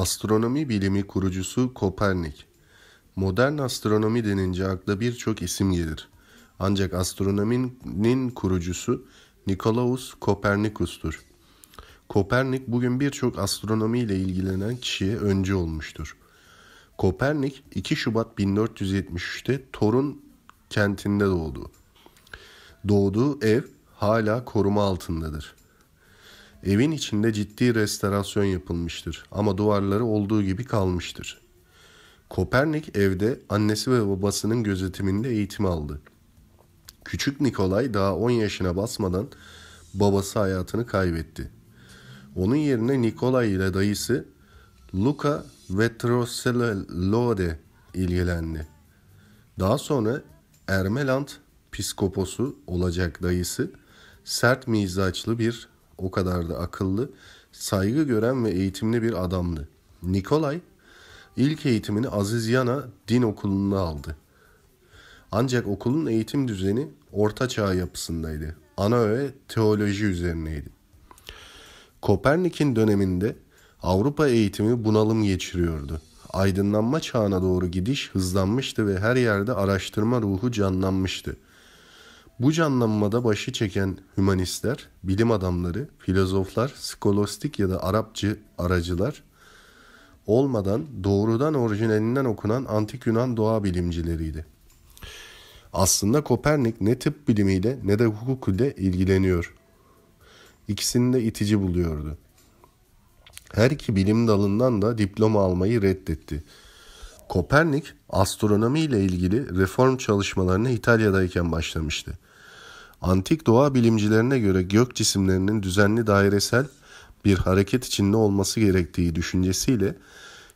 Astronomi bilimi kurucusu Kopernik. Modern astronomi denince akla birçok isim gelir. Ancak astronominin kurucusu Nikolaus Kopernikus'tur. Kopernik bugün birçok astronomi ile ilgilenen kişiye öncü olmuştur. Kopernik 2 Şubat 1473'te Torun kentinde doğdu. Doğduğu ev hala koruma altındadır. Evin içinde ciddi restorasyon yapılmıştır ama duvarları olduğu gibi kalmıştır. Kopernik evde annesi ve babasının gözetiminde eğitim aldı. Küçük Nikolay daha 10 yaşına basmadan babası hayatını kaybetti. Onun yerine Nikolay ile dayısı Luca Vetroselode ilgilendi. Daha sonra Ermeland piskoposu olacak dayısı sert mizaçlı bir o kadar da akıllı, saygı gören ve eğitimli bir adamdı. Nikolay ilk eğitimini Azizyana Din Okulu'nda aldı. Ancak okulun eğitim düzeni orta çağ yapısındaydı. Ana öğe teoloji üzerineydi. Kopernik'in döneminde Avrupa eğitimi bunalım geçiriyordu. Aydınlanma çağına doğru gidiş hızlanmıştı ve her yerde araştırma ruhu canlanmıştı. Bu canlanmada başı çeken hümanistler, bilim adamları, filozoflar, skolastik ya da Arapçı aracılar olmadan doğrudan orijinalinden okunan antik Yunan doğa bilimcileriydi. Aslında Kopernik ne tıp bilimiyle ne de hukukuyla ilgileniyor. İkisini de itici buluyordu. Her iki bilim dalından da diploma almayı reddetti. Kopernik astronomi ile ilgili reform çalışmalarını İtalya'dayken başlamıştı. Antik doğa bilimcilerine göre gök cisimlerinin düzenli dairesel bir hareket içinde olması gerektiği düşüncesiyle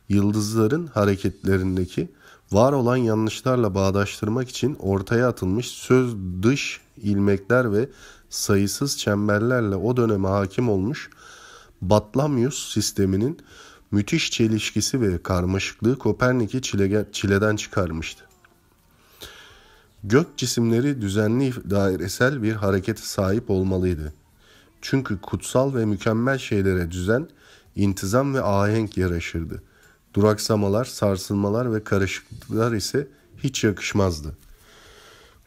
yıldızların hareketlerindeki var olan yanlışlarla bağdaştırmak için ortaya atılmış söz dış ilmekler ve sayısız çemberlerle o döneme hakim olmuş Batlamyus sisteminin müthiş çelişkisi ve karmaşıklığı Kopernik'i çileden çıkarmıştı. Gök cisimleri düzenli dairesel bir harekete sahip olmalıydı. Çünkü kutsal ve mükemmel şeylere düzen, intizam ve ahenk yaraşırdı. Duraksamalar, sarsılmalar ve karışıklıklar ise hiç yakışmazdı.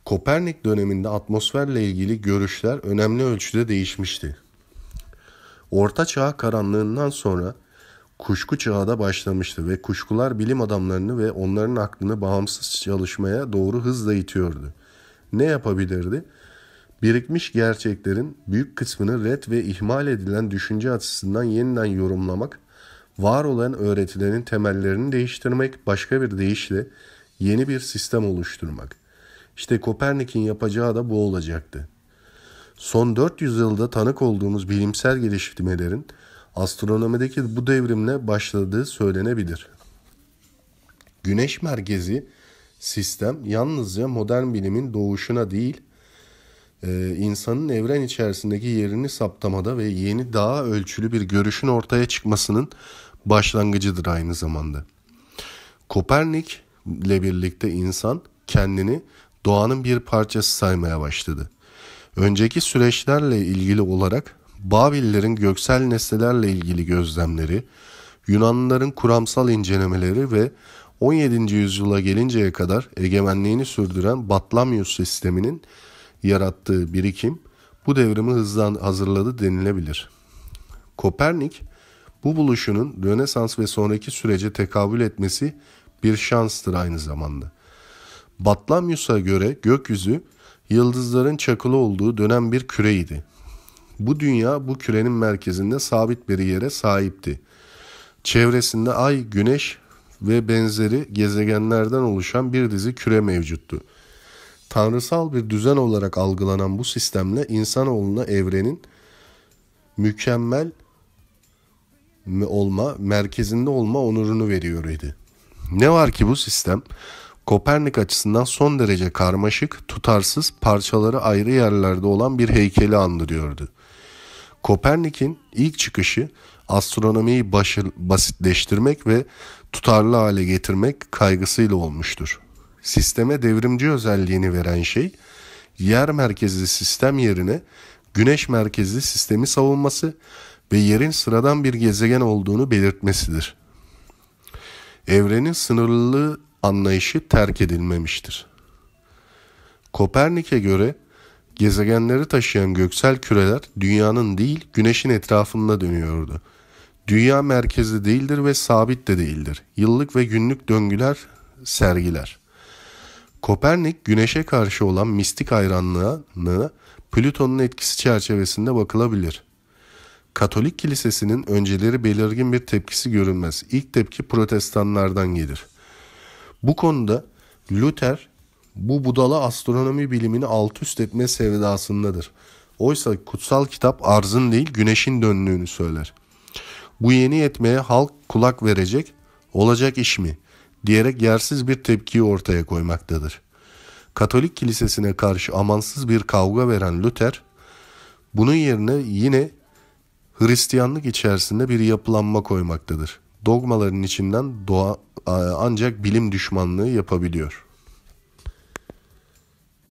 Kopernik döneminde atmosferle ilgili görüşler önemli ölçüde değişmişti. Orta Çağ karanlığından sonra kuşku çağı da başlamıştı ve kuşkular bilim adamlarını ve onların aklını bağımsız çalışmaya doğru hızla itiyordu. Ne yapabilirdi? Birikmiş gerçeklerin büyük kısmını red ve ihmal edilen düşünce açısından yeniden yorumlamak, var olan öğretilerin temellerini değiştirmek, başka bir deyişle yeni bir sistem oluşturmak. İşte Kopernik'in yapacağı da bu olacaktı. Son 400 yılda tanık olduğumuz bilimsel geliştirmelerin astronomideki bu devrimle başladığı söylenebilir. Güneş merkezi sistem yalnızca modern bilimin doğuşuna değil, e, insanın evren içerisindeki yerini saptamada ve yeni daha ölçülü bir görüşün ortaya çıkmasının başlangıcıdır aynı zamanda. Kopernik ile birlikte insan kendini doğanın bir parçası saymaya başladı. Önceki süreçlerle ilgili olarak Babillerin göksel nesnelerle ilgili gözlemleri, Yunanlıların kuramsal incelemeleri ve 17. yüzyıla gelinceye kadar egemenliğini sürdüren Batlamyus sisteminin yarattığı birikim bu devrimi hızdan hazırladı denilebilir. Kopernik bu buluşunun Rönesans ve sonraki sürece tekabül etmesi bir şanstır aynı zamanda. Batlamyus'a göre gökyüzü yıldızların çakılı olduğu dönem bir küreydi. Bu dünya bu kürenin merkezinde sabit bir yere sahipti. Çevresinde ay, güneş ve benzeri gezegenlerden oluşan bir dizi küre mevcuttu. Tanrısal bir düzen olarak algılanan bu sistemle insanoğluna evrenin mükemmel olma, merkezinde olma onurunu veriyor idi. Ne var ki bu sistem Kopernik açısından son derece karmaşık, tutarsız, parçaları ayrı yerlerde olan bir heykeli andırıyordu. Kopernik'in ilk çıkışı astronomiyi başır, basitleştirmek ve tutarlı hale getirmek kaygısıyla olmuştur. Sisteme devrimci özelliğini veren şey yer merkezli sistem yerine güneş merkezli sistemi savunması ve yerin sıradan bir gezegen olduğunu belirtmesidir. Evrenin sınırlılığı anlayışı terk edilmemiştir. Kopernik'e göre Gezegenleri taşıyan göksel küreler dünyanın değil güneşin etrafında dönüyordu. Dünya merkezli değildir ve sabit de değildir. Yıllık ve günlük döngüler sergiler. Kopernik güneşe karşı olan mistik hayranlığına Plüton'un etkisi çerçevesinde bakılabilir. Katolik kilisesinin önceleri belirgin bir tepkisi görünmez. İlk tepki protestanlardan gelir. Bu konuda Luther bu budala astronomi bilimini alt üst etme sevdasındadır. Oysa kutsal kitap arzın değil güneşin döndüğünü söyler. Bu yeni yetmeye halk kulak verecek, olacak iş mi diyerek yersiz bir tepkiyi ortaya koymaktadır. Katolik kilisesine karşı amansız bir kavga veren Luther, bunun yerine yine Hristiyanlık içerisinde bir yapılanma koymaktadır. Dogmaların içinden doğa, ancak bilim düşmanlığı yapabiliyor.